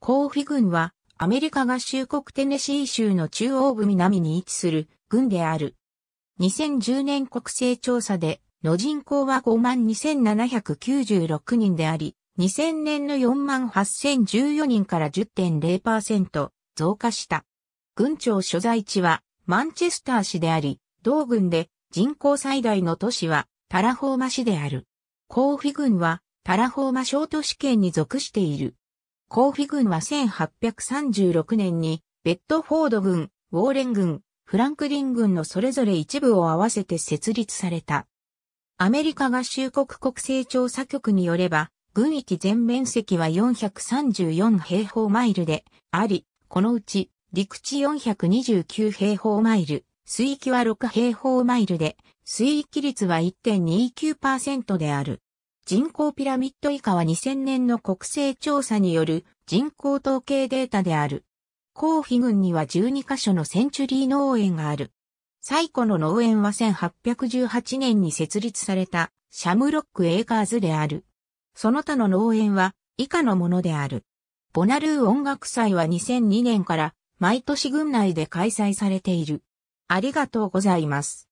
コーフィ郡は、アメリカ合衆国テネシー州の中央部南に位置する郡である。2010年国勢調査で、の人口は52,796人であり、2000年の48,014人から10.0%増加した。郡庁所在地はマンチェスター市であり、同郡で人口最大の都市はタラホーマ市である。コーフィ郡はタラホーマ小都市圏に属している。コーフィ軍は1836年に、ベッドフォード軍、ウォーレン軍、フランクリン軍のそれぞれ一部を合わせて設立された。アメリカ合衆国国勢調査局によれば、軍域全面積は434平方マイルであり、このうち陸地429平方マイル、水域は6平方マイルで、水域率は1.29%である。人口ピラミッド以下は2000年の国勢調査による人口統計データである。コーヒ郡には12カ所のセンチュリー農園がある。最古の農園は1818年に設立されたシャムロック・エーカーズである。その他の農園は以下のものである。ボナルー音楽祭は2002年から毎年郡内で開催されている。ありがとうございます。